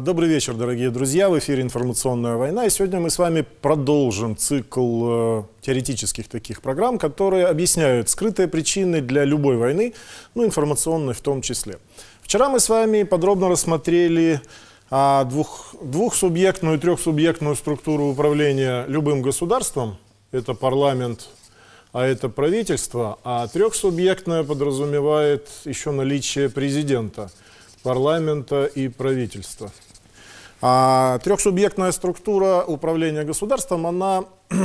Добрый вечер, дорогие друзья. В эфире «Информационная война». И сегодня мы с вами продолжим цикл э, теоретических таких программ, которые объясняют скрытые причины для любой войны, ну, информационной в том числе. Вчера мы с вами подробно рассмотрели а, двух, двухсубъектную и трехсубъектную структуру управления любым государством. Это парламент, а это правительство. А трехсубъектное подразумевает еще наличие президента – парламента и правительства. А трехсубъектная структура управления государством, она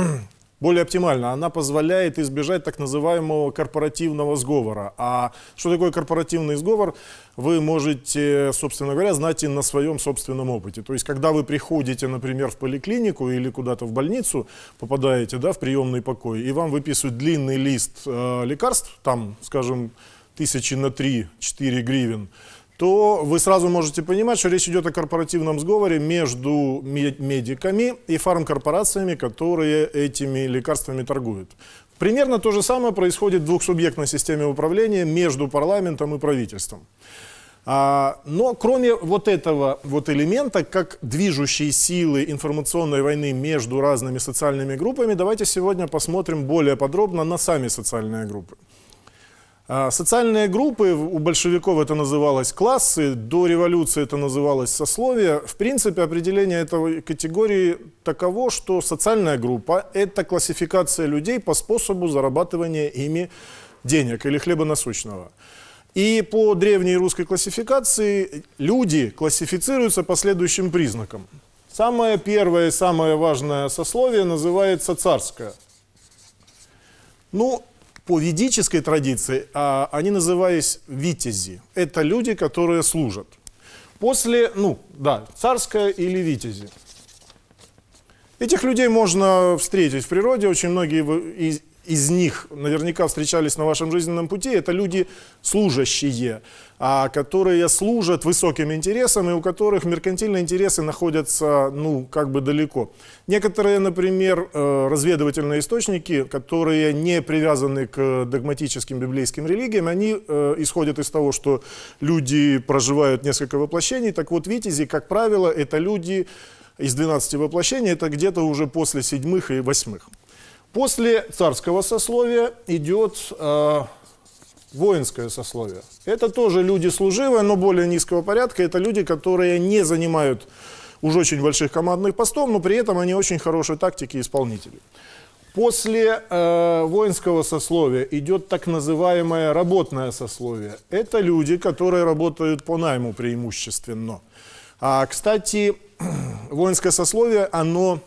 более оптимальна. Она позволяет избежать так называемого корпоративного сговора. А что такое корпоративный сговор, вы можете, собственно говоря, знать и на своем собственном опыте. То есть, когда вы приходите, например, в поликлинику или куда-то в больницу, попадаете да, в приемный покой, и вам выписывают длинный лист э, лекарств, там, скажем, тысячи на 3-4 гривен – то вы сразу можете понимать, что речь идет о корпоративном сговоре между медиками и фармкорпорациями, которые этими лекарствами торгуют. Примерно то же самое происходит в двухсубъектной системе управления между парламентом и правительством. А, но кроме вот этого вот элемента, как движущей силы информационной войны между разными социальными группами, давайте сегодня посмотрим более подробно на сами социальные группы. А социальные группы, у большевиков это называлось классы, до революции это называлось сословие. В принципе, определение этой категории таково, что социальная группа – это классификация людей по способу зарабатывания ими денег или хлеба насущного. И по древней русской классификации люди классифицируются по следующим признакам. Самое первое и самое важное сословие называется царское. Ну, по ведической традиции а, они назывались витязи. Это люди, которые служат. После, ну, да, царская или витязи. Этих людей можно встретить в природе, очень многие из, из них наверняка встречались на вашем жизненном пути, это люди служащие, а, которые служат высоким интересам и у которых меркантильные интересы находятся, ну, как бы далеко. Некоторые, например, э, разведывательные источники, которые не привязаны к догматическим библейским религиям, они э, исходят из того, что люди проживают несколько воплощений. Так вот, витязи, как правило, это люди из 12 воплощений, это где-то уже после седьмых и восьмых. После царского сословия идет э, воинское сословие. Это тоже люди служивые, но более низкого порядка. Это люди, которые не занимают уже очень больших командных постов, но при этом они очень хорошие тактики и исполнители. После э, воинского сословия идет так называемое работное сословие. Это люди, которые работают по найму преимущественно. А, кстати, воинское сословие, оно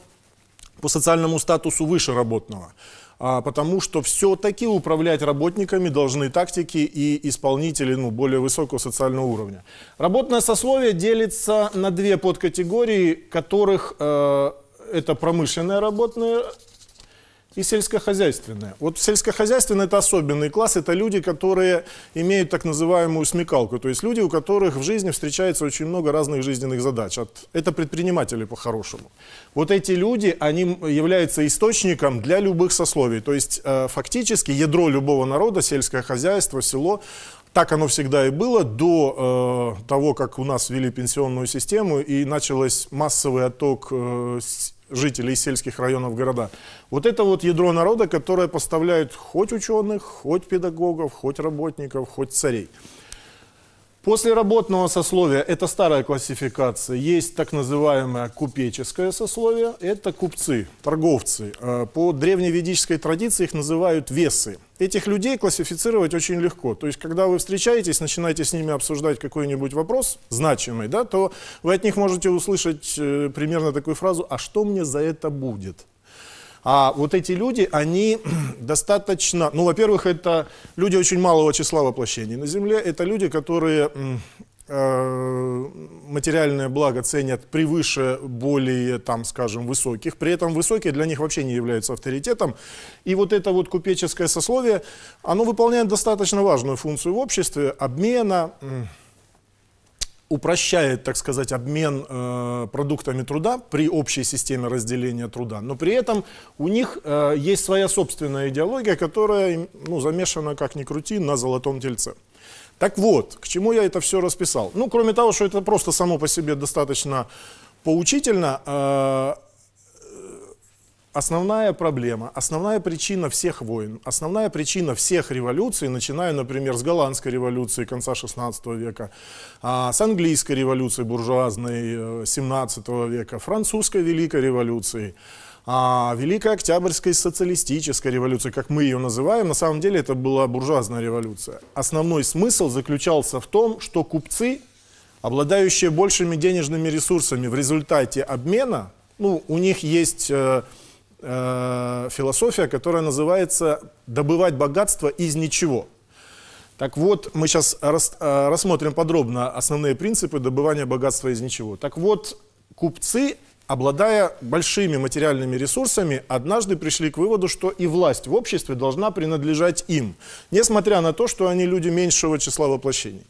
по социальному статусу выше работного. А, потому что все-таки управлять работниками должны тактики и исполнители ну, более высокого социального уровня. Работное сословие делится на две подкатегории, которых э, это промышленное работное и сельскохозяйственное. Вот сельскохозяйственное это особенный класс, это люди, которые имеют так называемую смекалку, то есть люди, у которых в жизни встречается очень много разных жизненных задач. От, это предприниматели по-хорошему. Вот эти люди, они являются источником для любых сословий, то есть э, фактически ядро любого народа, сельское хозяйство, село, так оно всегда и было до э, того, как у нас ввели пенсионную систему и началась массовый отток э, жителей сельских районов города. Вот это вот ядро народа, которое поставляет хоть ученых, хоть педагогов, хоть работников, хоть царей. После работного сословия, это старая классификация, есть так называемое купеческое сословие, это купцы, торговцы. Э, по древневедической традиции их называют весы. Этих людей классифицировать очень легко. То есть, когда вы встречаетесь, начинаете с ними обсуждать какой-нибудь вопрос значимый, да, то вы от них можете услышать э, примерно такую фразу «А что мне за это будет?» А вот эти люди, они достаточно, ну, во-первых, это люди очень малого числа воплощений на Земле, это люди, которые э, материальное благо ценят превыше более, там, скажем, высоких. При этом высокие для них вообще не являются авторитетом. И вот это вот купеческое сословие, оно выполняет достаточно важную функцию в обществе обмена, упрощает, так сказать, обмен э, продуктами труда при общей системе разделения труда, но при этом у них э, есть своя собственная идеология, которая ну, замешана, как ни крути, на золотом тельце. Так вот, к чему я это все расписал? Ну, кроме того, что это просто само по себе достаточно поучительно, э, основная проблема, основная причина всех войн, основная причина всех революций, начиная, например, с голландской революции конца 16 века, а, с английской революции буржуазной 17 э, века, французской великой революции, а, Великой Октябрьской социалистической революции, как мы ее называем, на самом деле это была буржуазная революция. Основной смысл заключался в том, что купцы, обладающие большими денежными ресурсами в результате обмена, ну, у них есть э, Э, философия, которая называется «добывать богатство из ничего». Так вот, мы сейчас э, рассмотрим подробно основные принципы добывания богатства из ничего. Так вот, купцы, обладая большими материальными ресурсами, однажды пришли к выводу, что и власть в обществе должна принадлежать им, несмотря на то, что они люди меньшего числа воплощений.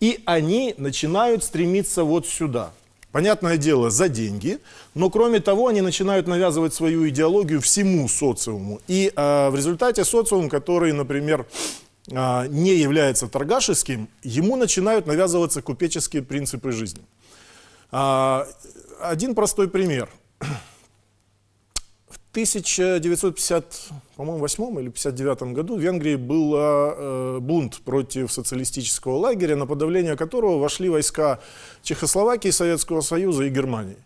И они начинают стремиться вот сюда – понятное дело, за деньги, но кроме того они начинают навязывать свою идеологию всему социуму. И э, в результате социум, который, например, э, не является торгашеским, ему начинают навязываться купеческие принципы жизни. Э, один простой пример – 1950, по или 59 году в Венгрии был э, бунт против социалистического лагеря, на подавление которого вошли войска Чехословакии, Советского Союза и Германии.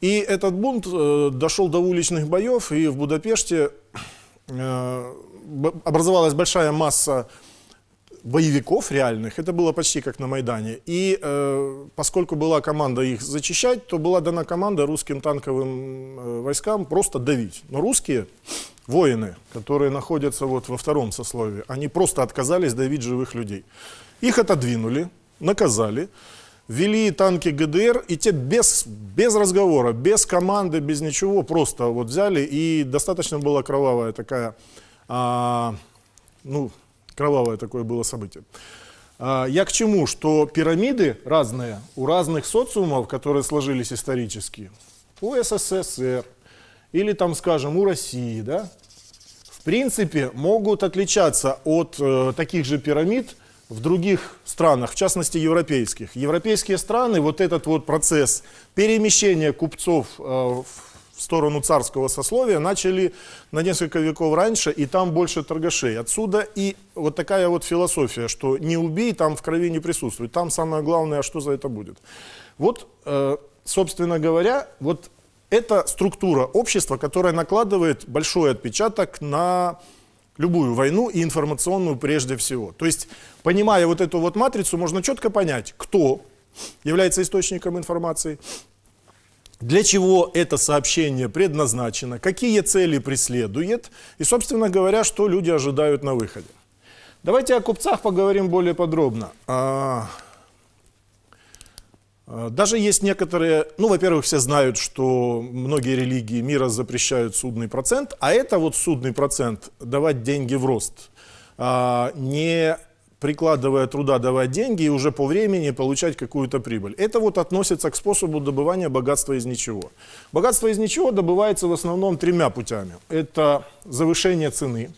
И этот бунт э, дошел до уличных боев, и в Будапеште э, образовалась большая масса боевиков реальных, это было почти как на Майдане. И э, поскольку была команда их зачищать, то была дана команда русским танковым э, войскам просто давить. Но русские воины, которые находятся вот во втором сословии, они просто отказались давить живых людей. Их отодвинули, наказали, вели танки ГДР, и те без, без разговора, без команды, без ничего, просто вот взяли, и достаточно была кровавая такая... А, ну, кровавое такое было событие. А, я к чему? Что пирамиды разные у разных социумов, которые сложились исторически, у СССР или там, скажем, у России, да, в принципе, могут отличаться от э, таких же пирамид в других странах, в частности, европейских. Европейские страны вот этот вот процесс перемещения купцов э, в в сторону царского сословия начали на несколько веков раньше, и там больше торгашей. Отсюда и вот такая вот философия, что не убей, там в крови не присутствует. Там самое главное, а что за это будет. Вот, э, собственно говоря, вот это структура общества, которая накладывает большой отпечаток на любую войну и информационную прежде всего. То есть, понимая вот эту вот матрицу, можно четко понять, кто является источником информации, для чего это сообщение предназначено, какие цели преследует и, собственно говоря, что люди ожидают на выходе. Давайте о купцах поговорим более подробно. А, а, даже есть некоторые, ну, во-первых, все знают, что многие религии мира запрещают судный процент, а это вот судный процент, давать деньги в рост, а, не прикладывая труда давать деньги и уже по времени получать какую-то прибыль. Это вот относится к способу добывания богатства из ничего. Богатство из ничего добывается в основном тремя путями. Это завышение цены,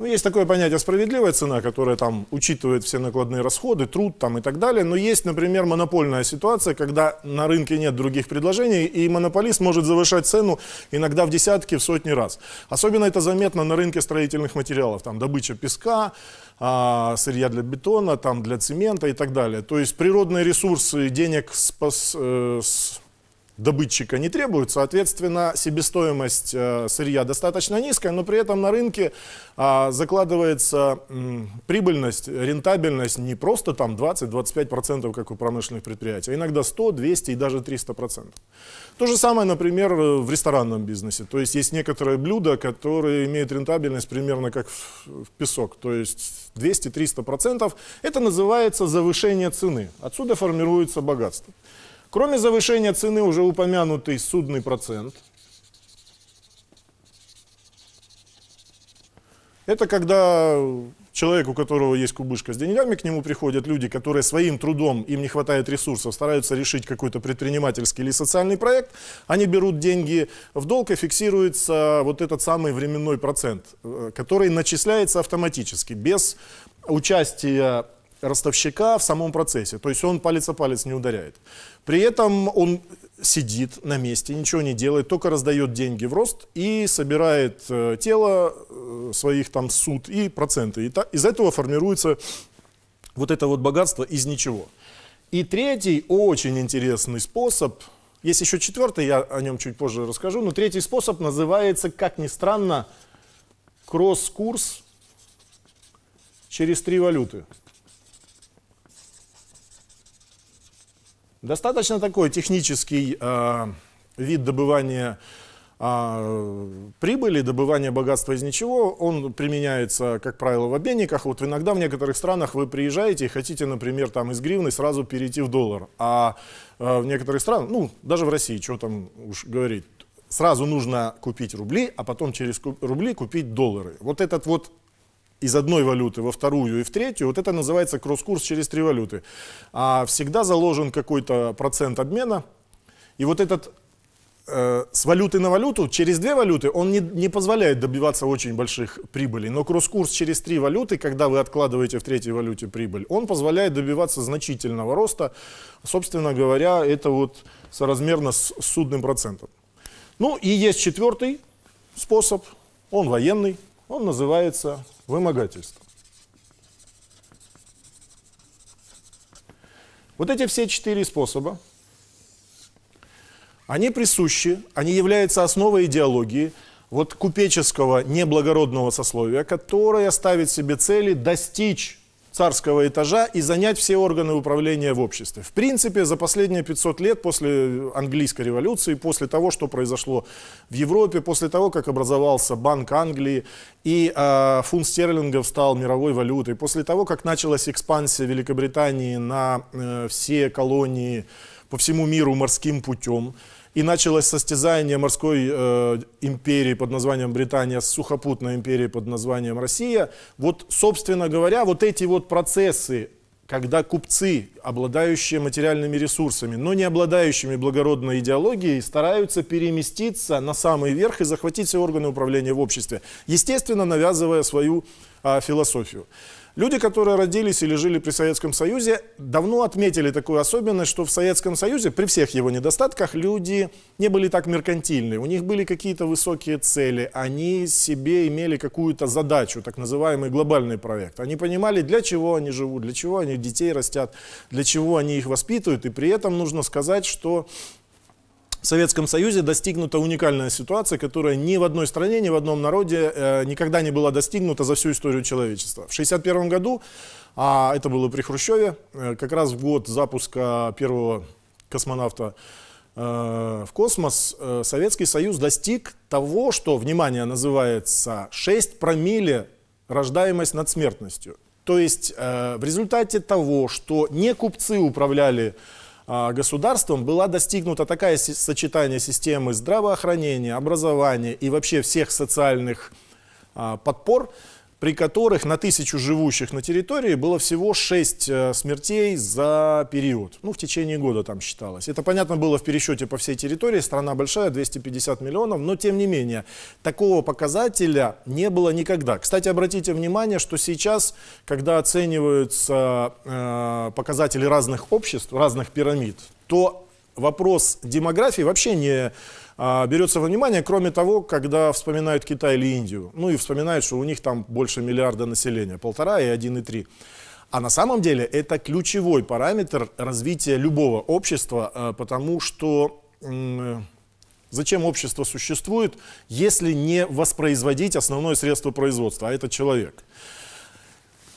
Ну, есть такое понятие справедливая цена, которая там учитывает все накладные расходы, труд там и так далее. Но есть, например, монопольная ситуация, когда на рынке нет других предложений, и монополист может завышать цену иногда в десятки, в сотни раз. Особенно это заметно на рынке строительных материалов, там добыча песка, а, сырья для бетона, там для цемента и так далее. То есть природные ресурсы денег с, э, с, с добытчика не требуют, соответственно, себестоимость э, сырья достаточно низкая, но при этом на рынке а, закладывается прибыльность, рентабельность не просто там 20-25%, как у промышленных предприятий, а иногда 100, 200 и даже 300%. То же самое, например, э, в ресторанном бизнесе. То есть есть некоторые блюда, которые имеют рентабельность примерно как в песок, то есть 200-300%. Это называется завышение цены. Отсюда формируется богатство. Кроме завышения цены, уже упомянутый судный процент. Это когда человек, у которого есть кубышка с деньгами, к нему приходят люди, которые своим трудом, им не хватает ресурсов, стараются решить какой-то предпринимательский или социальный проект, они берут деньги в долг и фиксируется вот этот самый временной процент, э, который начисляется автоматически, без участия ростовщика в самом процессе. То есть он палец о палец не ударяет. При этом он сидит на месте, ничего не делает, только раздает деньги в рост и собирает э, тело э, своих там суд и проценты. И так, из этого формируется вот это вот богатство из ничего. И третий очень интересный способ, есть еще четвертый, я о нем чуть позже расскажу, но третий способ называется, как ни странно, кросс-курс через три валюты. Достаточно такой технический э, вид добывания а, прибыли, добывания богатства из ничего, он применяется, как правило, в обменниках. Вот иногда в некоторых странах вы приезжаете и хотите, например, там из гривны сразу перейти в доллар. А, а в некоторых странах, ну, даже в России, что там уж говорить, сразу нужно купить рубли, а потом через рубли купить доллары. Вот этот вот из одной валюты во вторую и в третью, вот это называется кросс-курс через три валюты. А всегда заложен какой-то процент обмена, и вот этот э, с валюты на валюту, через две валюты, он не, не позволяет добиваться очень больших прибылей. Но кросс-курс через три валюты, когда вы откладываете в третьей валюте прибыль, он позволяет добиваться значительного роста. Собственно говоря, это вот соразмерно с судным процентом. Ну и есть четвертый способ, он военный, он называется вымогательство. Вот эти все четыре способа, они присущи, они являются основой идеологии вот купеческого неблагородного сословия, которое ставит себе цели достичь царского этажа и занять все органы управления в обществе. В принципе, за последние 500 лет после английской революции, после того, что произошло в Европе, после того, как образовался Банк Англии и э, фунт стерлингов стал мировой валютой, после того, как началась экспансия Великобритании на э, все колонии по всему миру морским путем, и началось состязание морской э, империи под названием Британия с сухопутной империей под названием Россия. Вот, собственно говоря, вот эти вот процессы, когда купцы, обладающие материальными ресурсами, но не обладающими благородной идеологией, стараются переместиться на самый верх и захватить все органы управления в обществе, естественно, навязывая свою а, философию. Люди, которые родились или жили при Советском Союзе, давно отметили такую особенность, что в Советском Союзе, при всех его недостатках, люди не были так меркантильны. У них были какие-то высокие цели, они себе имели какую-то задачу, так называемый глобальный проект. Они понимали, для чего они живут, для чего они детей растят, для чего они их воспитывают. И при этом нужно сказать, что в Советском Союзе достигнута уникальная ситуация, которая ни в одной стране, ни в одном народе э, никогда не была достигнута за всю историю человечества. В 1961 году, а это было при Хрущеве, э, как раз в год запуска первого космонавта э, в космос, э, Советский Союз достиг того, что, внимание, называется 6 промилле рождаемость над смертностью. То есть э, в результате того, что не купцы управляли э, а, государством была достигнута такая сочетание системы здравоохранения, образования и вообще всех социальных а, подпор, при которых на тысячу живущих на территории было всего 6 э, смертей за период. Ну, в течение года там считалось. Это, понятно, было в пересчете по всей территории. Страна большая, 250 миллионов, но, тем не менее, такого показателя не было никогда. Кстати, обратите внимание, что сейчас, когда оцениваются э, показатели разных обществ, разных пирамид, то вопрос демографии вообще не а, берется во внимание, кроме того, когда вспоминают Китай или Индию. Ну и вспоминают, что у них там больше миллиарда населения, полтора и 1,3. А на самом деле это ключевой параметр развития любого общества, а, потому что зачем общество существует, если не воспроизводить основное средство производства, а это человек.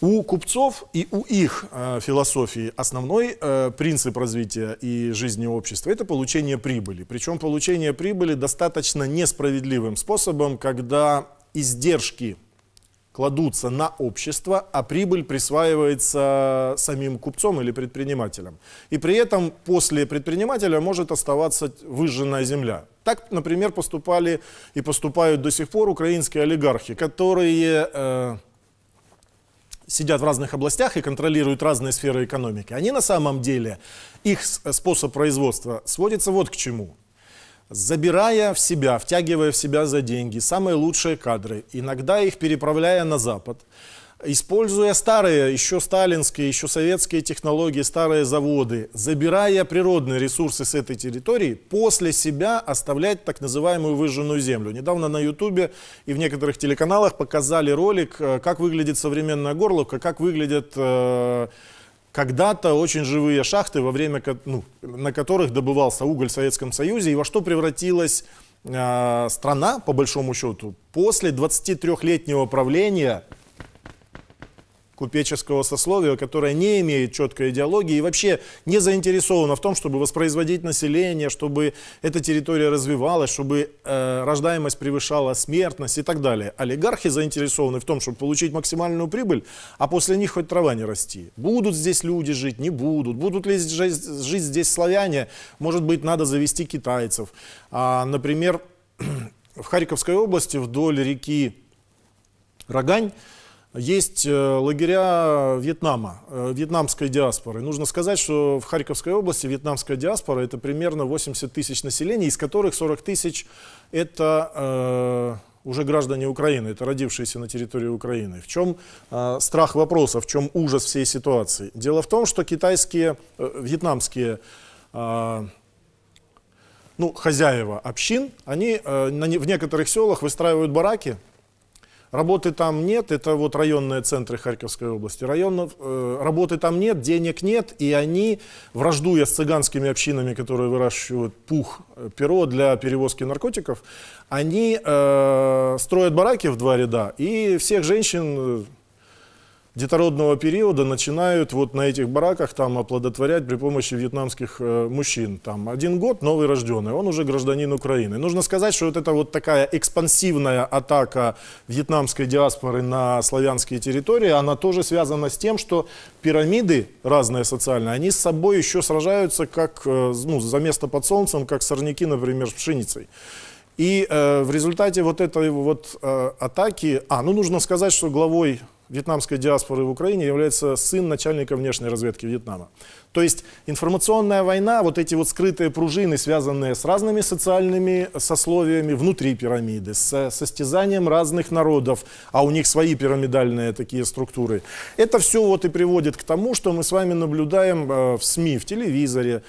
У купцов и у их э, философии основной э, принцип развития и жизни общества – это получение прибыли. Причем получение прибыли достаточно несправедливым способом, когда издержки кладутся на общество, а прибыль присваивается самим купцом или предпринимателем. И при этом после предпринимателя может оставаться выжженная земля. Так, например, поступали и поступают до сих пор украинские олигархи, которые э, сидят в разных областях и контролируют разные сферы экономики, они на самом деле, их э, способ производства сводится вот к чему. Забирая в себя, втягивая в себя за деньги самые лучшие кадры, иногда их переправляя на Запад, используя старые, еще сталинские, еще советские технологии, старые заводы, забирая природные ресурсы с этой территории, после себя оставлять так называемую выжженную землю. Недавно на Ютубе и в некоторых телеканалах показали ролик, э, как выглядит современная Горловка, как выглядят э, когда-то очень живые шахты, во время, ну, на которых добывался уголь в Советском Союзе, и во что превратилась э, страна, по большому счету, после 23-летнего правления – купеческого сословия, которое не имеет четкой идеологии и вообще не заинтересовано в том, чтобы воспроизводить население, чтобы эта территория развивалась, чтобы э, рождаемость превышала смертность и так далее. Олигархи заинтересованы в том, чтобы получить максимальную прибыль, а после них хоть трава не расти. Будут здесь люди жить, не будут. Будут ли жить, жить здесь славяне? Может быть, надо завести китайцев. А, например, в Харьковской области вдоль реки Рогань есть э, лагеря э, Вьетнама, э, вьетнамской диаспоры. Нужно сказать, что в Харьковской области вьетнамская диаспора это примерно 80 тысяч населения, из которых 40 тысяч это э, уже граждане Украины, это родившиеся на территории Украины. В чем э, страх вопроса, в чем ужас всей ситуации? Дело в том, что китайские, э, вьетнамские э, ну, хозяева общин, они э, на, в некоторых селах выстраивают бараки, Работы там нет, это вот районные центры Харьковской области. Районов, э, работы там нет, денег нет, и они, враждуя с цыганскими общинами, которые выращивают пух, э, перо для перевозки наркотиков, они э, строят бараки в два ряда, и всех женщин э, детородного периода начинают вот на этих бараках там оплодотворять при помощи вьетнамских э, мужчин. Там один год новый рожденный, он уже гражданин Украины. Нужно сказать, что вот это вот такая экспансивная атака вьетнамской диаспоры на славянские территории, она тоже связана с тем, что пирамиды разные социальные, они с собой еще сражаются как э, ну, за место под солнцем, как сорняки, например, с пшеницей. И э, в результате вот этой вот э, атаки, а, ну нужно сказать, что главой вьетнамской диаспоры в Украине является сын начальника внешней разведки Вьетнама. То есть информационная война, вот эти вот скрытые пружины, связанные с разными социальными сословиями внутри пирамиды, с состязанием разных народов, а у них свои пирамидальные такие структуры, это все вот и приводит к тому, что мы с вами наблюдаем э, в СМИ, в телевизоре,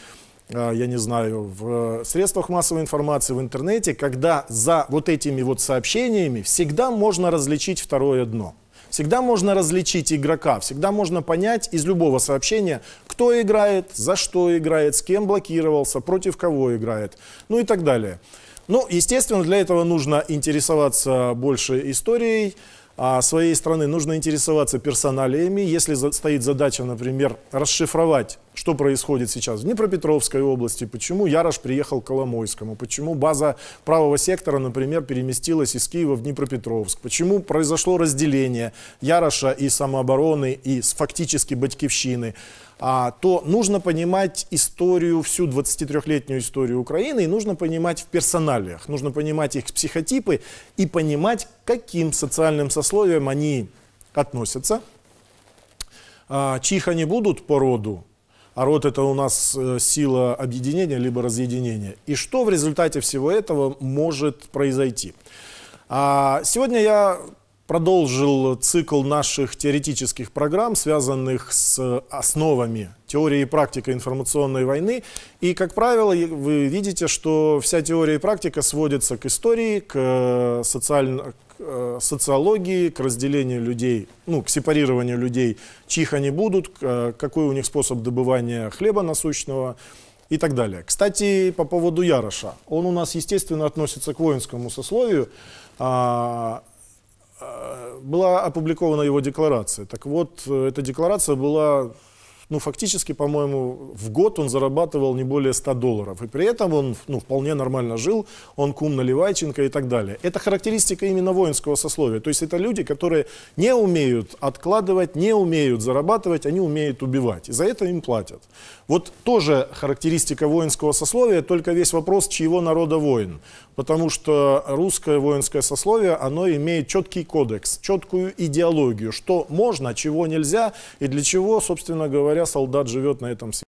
э, я не знаю, в э, средствах массовой информации, в интернете, когда за вот этими вот сообщениями всегда можно различить второе дно. Всегда можно различить игрока, всегда можно понять из любого сообщения, кто играет, за что играет, с кем блокировался, против кого играет, ну и так далее. Ну, естественно, для этого нужно интересоваться больше историей, а своей страны, нужно интересоваться персоналиями. Если стоит задача, например, расшифровать что происходит сейчас в Днепропетровской области, почему Ярош приехал к Коломойскому, почему база правого сектора, например, переместилась из Киева в Днепропетровск, почему произошло разделение Яроша и самообороны, и фактически батькивщины? а, то нужно понимать историю, всю 23-летнюю историю Украины, и нужно понимать в персоналиях, нужно понимать их психотипы и понимать, к каким социальным сословиям они относятся, а, чьих они будут по роду, а род это у нас э, сила объединения либо разъединения. И что в результате всего этого может произойти? А, сегодня я продолжил цикл наших теоретических программ, связанных с э, основами теории и практики информационной войны. И, как правило, вы видите, что вся теория и практика сводится к истории, к, э, социально, Э, социологии, к разделению людей, ну, к сепарированию людей, чьих они будут, э, какой у них способ добывания хлеба насущного и так далее. Кстати, по поводу Яроша. Он у нас, естественно, относится к воинскому сословию. А, э, была опубликована его декларация. Так вот, эта декларация была ну, фактически, по-моему, в год он зарабатывал не более 100 долларов. И при этом он, ну, вполне нормально жил, он кум Наливайченко и так далее. Это характеристика именно воинского сословия. То есть это люди, которые не умеют откладывать, не умеют зарабатывать, они умеют убивать. И за это им платят. Вот тоже характеристика воинского сословия, только весь вопрос, чьего народа воин. Потому что русское воинское сословие, оно имеет четкий кодекс, четкую идеологию, что можно, чего нельзя и для чего, собственно говоря, говоря, солдат живет на этом свете.